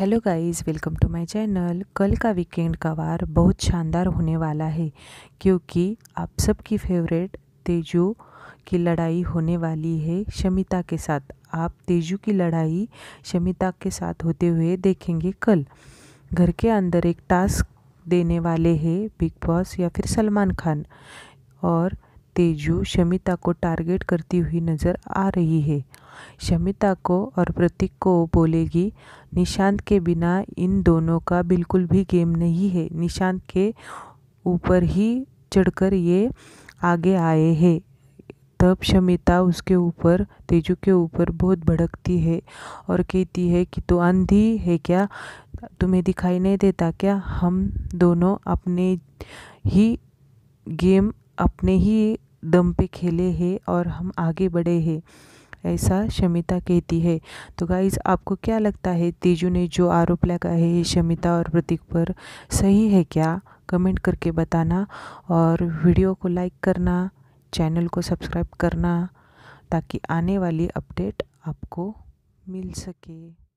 hello guys welcome to my channel कल का weekend का वार बहुत शानदार होने वाला है क्योंकि आप सबकी फेवरेट तेजू की लड़ाई होने वाली है शमिता के साथ आप तेजू की लड़ाई शमिता के साथ होते हुए देखेंगे कल घर के अंदर एक टास्क देने वाले हैं बिग बॉस या फिर सलमान खान और तेजू शमिता को टारगेट करती हुई नज़र आ रही है शमिता को और प्रतीक को बोलेगी निशांत के बिना इन दोनों का बिल्कुल भी गेम नहीं है निशांत के ऊपर ही चढ़कर ये आगे आए हैं तब शमिता उसके ऊपर तेजू के ऊपर बहुत भड़कती है और कहती है कि तू अंधी है क्या तुम्हें दिखाई नहीं देता क्या हम दोनों अपने ही गेम अपने ही दम पे खेले हैं और हम आगे बढ़े हैं ऐसा शमिता कहती है तो गाइज आपको क्या लगता है तेजू ने जो आरोप लगा है शमिता और प्रतीक पर सही है क्या कमेंट करके बताना और वीडियो को लाइक करना चैनल को सब्सक्राइब करना ताकि आने वाली अपडेट आपको मिल सके